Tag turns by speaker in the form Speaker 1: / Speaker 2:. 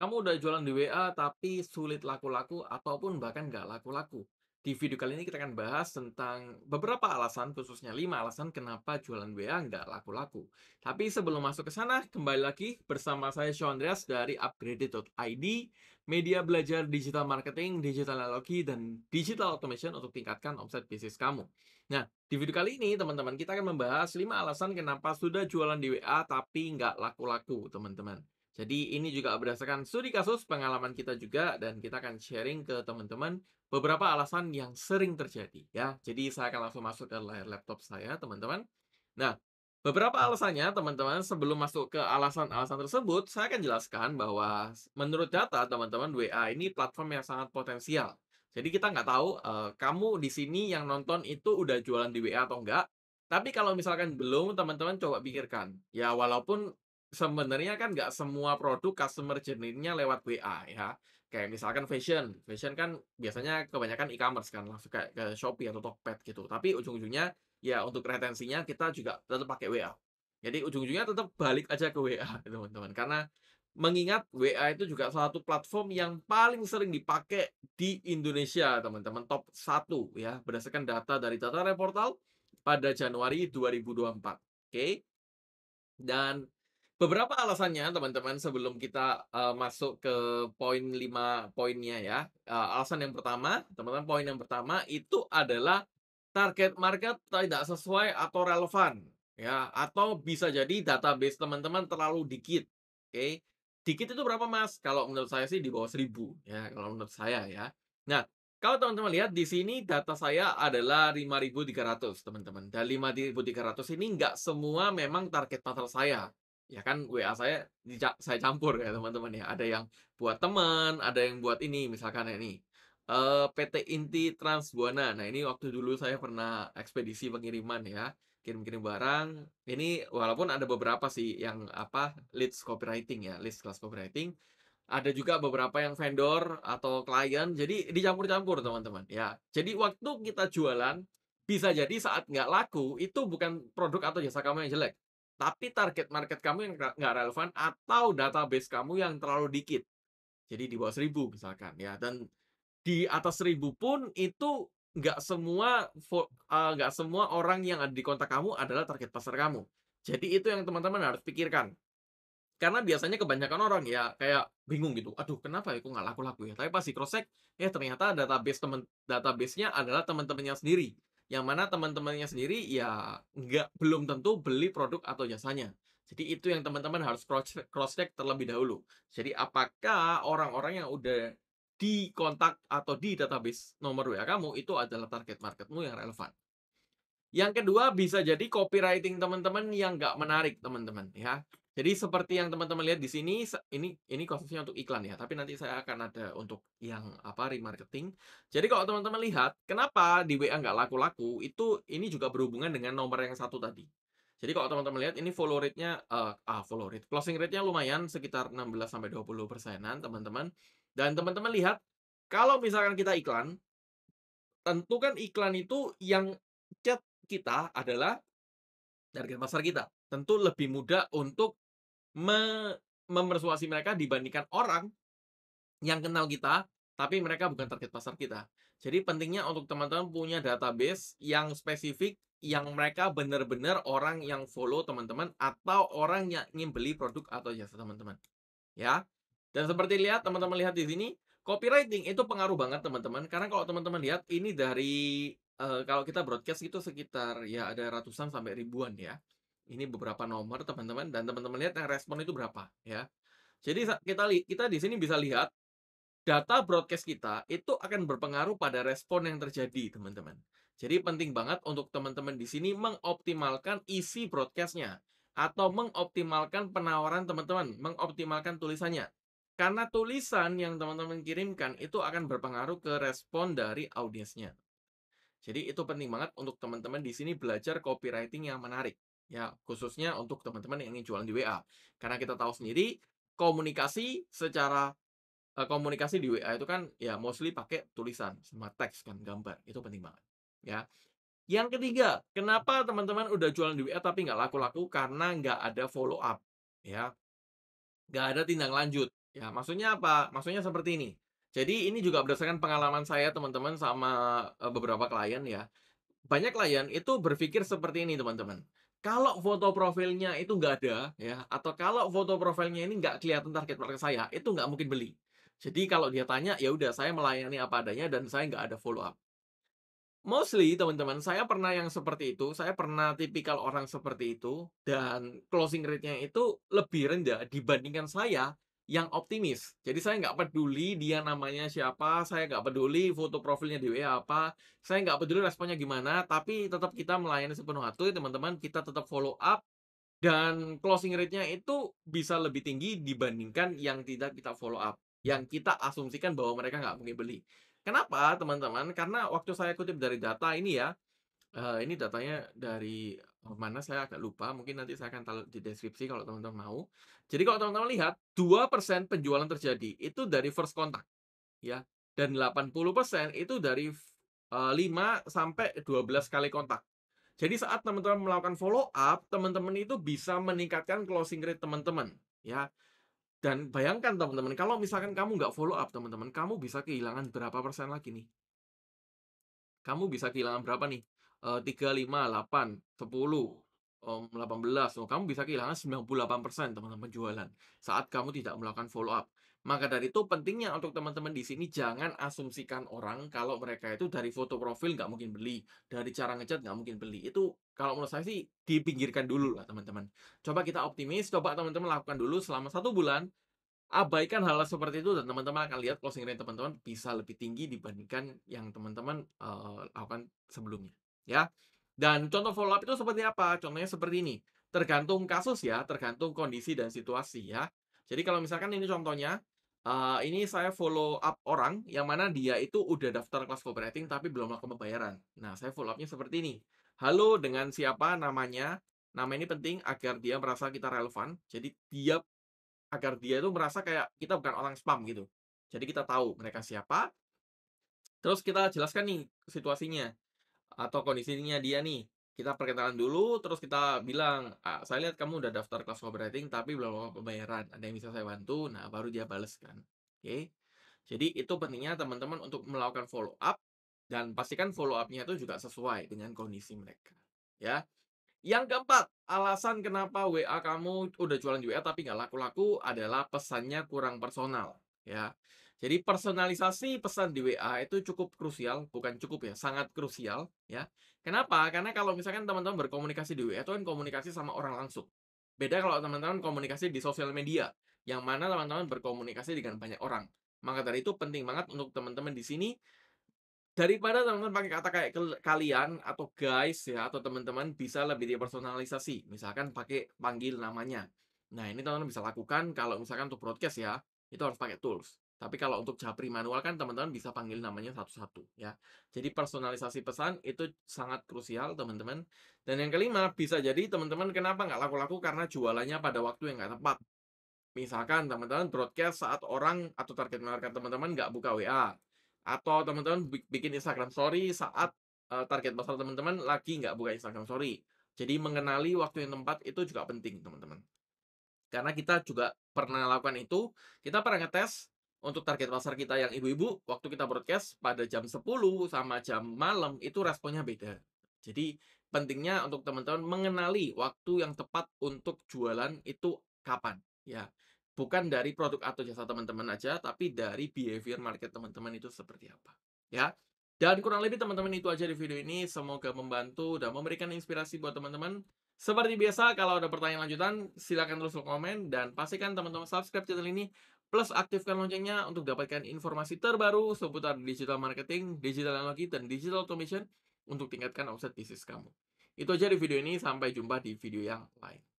Speaker 1: Kamu udah jualan di WA tapi sulit laku-laku ataupun bahkan nggak laku-laku. Di video kali ini kita akan bahas tentang beberapa alasan, khususnya 5 alasan kenapa jualan WA nggak laku-laku. Tapi sebelum masuk ke sana, kembali lagi bersama saya Sean Andreas dari upgraded.id, media belajar digital marketing, digital analogi, dan digital automation untuk tingkatkan omset bisnis kamu. Nah, di video kali ini teman-teman kita akan membahas 5 alasan kenapa sudah jualan di WA tapi nggak laku-laku, teman-teman. Jadi ini juga berdasarkan studi kasus pengalaman kita juga dan kita akan sharing ke teman-teman beberapa alasan yang sering terjadi ya. Jadi saya akan langsung masuk ke layar laptop saya teman-teman. Nah, beberapa alasannya teman-teman sebelum masuk ke alasan-alasan tersebut saya akan jelaskan bahwa menurut data teman-teman WA ini platform yang sangat potensial. Jadi kita nggak tahu uh, kamu di sini yang nonton itu udah jualan di WA atau enggak. Tapi kalau misalkan belum, teman-teman coba pikirkan. Ya, walaupun sebenarnya kan nggak semua produk customer journey-nya lewat WA ya. Kayak misalkan fashion, fashion kan biasanya kebanyakan e-commerce kan langsung kayak ke Shopee atau Tokped gitu. Tapi ujung-ujungnya ya untuk retensinya kita juga tetap pakai WA. Jadi ujung-ujungnya tetap balik aja ke WA gitu, teman-teman karena mengingat WA itu juga salah satu platform yang paling sering dipakai di Indonesia teman-teman top 1 ya berdasarkan data dari data reportal pada Januari 2024. Oke. Okay? Dan Beberapa alasannya teman-teman sebelum kita, uh, masuk ke poin lima poinnya ya, Uh, alasan yang pertama, teman-teman poin yang pertama itu adalah target market tidak sesuai atau relevan ya, atau bisa jadi database teman-teman terlalu dikit, oke. Dikit itu berapa, Mas? Kalau menurut saya sih di bawah seribu ya, kalau menurut saya ya. Nah, kalau teman-teman lihat di sini data saya adalah 5.300 teman-teman, dan 5.300 ini nggak semua memang target pasar saya ya kan WA saya saya campur ya teman-teman ya ada yang buat teman ada yang buat ini misalkan ini uh, eh, PT Inti Transbuana nah ini waktu dulu saya pernah ekspedisi pengiriman ya kirim-kirim barang ini walaupun ada beberapa sih yang apa leads copywriting ya leads kelas copywriting ada juga beberapa yang vendor atau klien jadi dicampur-campur teman-teman ya jadi waktu kita jualan bisa jadi saat nggak laku itu bukan produk atau jasa kamu yang jelek tapi target market kamu yang nggak relevan atau database kamu yang terlalu dikit. Jadi di bawah seribu misalkan ya dan di atas seribu pun itu nggak semua eh, nggak uh, semua orang yang ada di kontak kamu adalah target pasar kamu. Jadi itu yang teman-teman harus pikirkan. Karena biasanya kebanyakan orang ya kayak bingung gitu. Aduh, kenapa ya kok nggak laku-laku ya? Tapi pas di cross check, ya eh, ternyata database teman database-nya adalah teman-temannya sendiri yang mana teman-temannya sendiri ya nggak belum tentu beli produk atau jasanya. Jadi itu yang teman-teman harus cross check, terlebih dahulu. Jadi apakah orang-orang yang udah di kontak atau di database nomor WA kamu itu adalah target marketmu yang relevan. Yang kedua bisa jadi copywriting teman-teman yang nggak menarik teman-teman ya. Jadi seperti yang teman-teman lihat di sini, ini ini khususnya untuk iklan ya, tapi nanti saya akan ada untuk yang apa remarketing. Jadi kalau teman-teman lihat, kenapa di WA nggak laku-laku, itu ini juga berhubungan dengan nomor yang satu tadi. Jadi kalau teman-teman lihat ini follow rate-nya uh, ah follow rate, closing rate-nya lumayan sekitar 16 sampai 20 persenan, teman-teman. Dan teman-teman lihat kalau misalkan kita iklan, tentu kan iklan itu yang chat kita adalah target pasar kita tentu lebih mudah untuk me mempersuasi mereka dibandingkan orang yang kenal kita, tapi mereka bukan target pasar kita. Jadi pentingnya untuk teman-teman punya database yang spesifik, yang mereka benar-benar orang yang follow teman-teman atau orang yang ingin beli produk atau jasa teman-teman. Ya. Dan seperti lihat teman-teman lihat di sini, copywriting itu pengaruh banget teman-teman karena kalau teman-teman lihat ini dari uh, kalau kita broadcast itu sekitar ya ada ratusan sampai ribuan ya ini beberapa nomor teman-teman dan teman-teman lihat yang respon itu berapa ya. Jadi kita kita di sini bisa lihat data broadcast kita itu akan berpengaruh pada respon yang terjadi teman-teman. Jadi penting banget untuk teman-teman di sini mengoptimalkan isi broadcastnya atau mengoptimalkan penawaran teman-teman, mengoptimalkan tulisannya. Karena tulisan yang teman-teman kirimkan itu akan berpengaruh ke respon dari audiensnya. Jadi itu penting banget untuk teman-teman di sini belajar copywriting yang menarik ya khususnya untuk teman-teman yang ingin jualan di WA karena kita tahu sendiri komunikasi secara uh, komunikasi di WA itu kan ya mostly pakai tulisan sama teks kan gambar itu penting banget ya yang ketiga kenapa teman-teman udah jualan di WA tapi nggak laku-laku karena nggak ada follow up ya nggak ada tindak lanjut ya maksudnya apa maksudnya seperti ini jadi ini juga berdasarkan pengalaman saya teman-teman sama eh, beberapa klien ya banyak klien itu berpikir seperti ini teman-teman kalau foto profilnya itu nggak ada ya atau kalau foto profilnya ini nggak kelihatan target market saya itu nggak mungkin beli jadi kalau dia tanya ya udah saya melayani apa adanya dan saya nggak ada follow up mostly teman-teman saya pernah yang seperti itu saya pernah tipikal orang seperti itu dan closing rate-nya itu lebih rendah dibandingkan saya yang optimis. Jadi saya nggak peduli dia namanya siapa, saya nggak peduli foto profilnya di WA apa, saya nggak peduli responnya gimana, tapi tetap kita melayani sepenuh hati, teman-teman, kita tetap follow up, dan closing rate-nya itu bisa lebih tinggi dibandingkan yang tidak kita follow up, yang kita asumsikan bahwa mereka nggak mungkin beli. Kenapa, teman-teman? Karena waktu saya kutip dari data ini ya, eh, ini datanya dari Oh, mana saya agak lupa, mungkin nanti saya akan taruh di deskripsi kalau teman-teman mau. Jadi kalau teman-teman lihat, 2% penjualan terjadi itu dari first contact. Ya. Dan 80% itu dari uh, 5 sampai 12 kali kontak. Jadi saat teman-teman melakukan follow up, teman-teman itu bisa meningkatkan closing rate teman-teman, ya. Dan bayangkan teman-teman, kalau misalkan kamu nggak follow up teman-teman, kamu bisa kehilangan berapa persen lagi nih? Kamu bisa kehilangan berapa nih? Eh, tiga lima delapan sepuluh 18, oh, kamu bisa kehilangan 98% teman-teman jualan saat kamu tidak melakukan follow up. Maka dari itu pentingnya untuk teman-teman di sini jangan asumsikan orang kalau mereka itu dari foto profil nggak mungkin beli, dari cara ngechat nggak mungkin beli. Itu kalau menurut saya sih dipinggirkan dulu lah teman-teman. Coba kita optimis, coba teman-teman lakukan dulu selama satu bulan, abaikan hal, -hal seperti itu dan teman-teman akan lihat closing rate teman-teman bisa lebih tinggi dibandingkan yang teman-teman uh, lakukan sebelumnya ya. Dan contoh follow up itu seperti apa? Contohnya seperti ini. Tergantung kasus ya, tergantung kondisi dan situasi ya. Jadi kalau misalkan ini contohnya, uh, ini saya follow up orang yang mana dia itu udah daftar kelas copywriting tapi belum melakukan pembayaran. Nah, saya follow upnya seperti ini. Halo dengan siapa namanya? Nama ini penting agar dia merasa kita relevan. Jadi dia agar dia itu merasa kayak kita bukan orang spam gitu. Jadi kita tahu mereka siapa. Terus kita jelaskan nih situasinya atau kondisinya dia nih kita perkenalan dulu terus kita bilang ah, saya lihat kamu udah daftar kelas copywriting tapi belum melakukan pembayaran ada yang bisa saya bantu nah baru dia bales kan oke okay? jadi itu pentingnya teman-teman untuk melakukan follow up dan pastikan follow upnya itu juga sesuai dengan kondisi mereka ya yang keempat alasan kenapa WA kamu udah jualan juga tapi nggak laku-laku adalah pesannya kurang personal ya jadi personalisasi pesan di WA itu cukup krusial, bukan cukup ya, sangat krusial ya. Kenapa? Karena kalau misalkan teman-teman berkomunikasi di WA itu kan komunikasi sama orang langsung. Beda kalau teman-teman komunikasi di sosial media, yang mana teman-teman berkomunikasi dengan banyak orang. Maka dari itu penting banget untuk teman-teman di sini daripada teman-teman pakai kata kayak kalian atau guys ya atau teman-teman bisa lebih dipersonalisasi. Misalkan pakai panggil namanya. Nah, ini teman-teman bisa lakukan kalau misalkan untuk broadcast ya, itu harus pakai tools. Tapi kalau untuk japri manual kan teman-teman bisa panggil namanya satu-satu ya. Jadi personalisasi pesan itu sangat krusial teman-teman. Dan yang kelima bisa jadi teman-teman kenapa nggak laku-laku karena jualannya pada waktu yang nggak tepat. Misalkan teman-teman broadcast saat orang atau target market teman-teman nggak buka WA. Atau teman-teman bikin Instagram story saat uh, target pasar teman-teman lagi nggak buka Instagram story. Jadi mengenali waktu yang tempat itu juga penting teman-teman. Karena kita juga pernah lakukan itu, kita pernah ngetes untuk target pasar kita yang ibu-ibu, waktu kita broadcast pada jam 10 sama jam malam itu responnya beda. Jadi pentingnya untuk teman-teman mengenali waktu yang tepat untuk jualan itu kapan ya. Bukan dari produk atau jasa teman-teman aja, tapi dari behavior market teman-teman itu seperti apa ya. Dan kurang lebih teman-teman itu aja di video ini. Semoga membantu dan memberikan inspirasi buat teman-teman. Seperti biasa, kalau ada pertanyaan lanjutan, silahkan terus komen. Dan pastikan teman-teman subscribe channel ini Plus aktifkan loncengnya untuk dapatkan informasi terbaru seputar digital marketing, digital analogi, dan digital automation untuk tingkatkan omset bisnis kamu. Itu aja di video ini, sampai jumpa di video yang lain.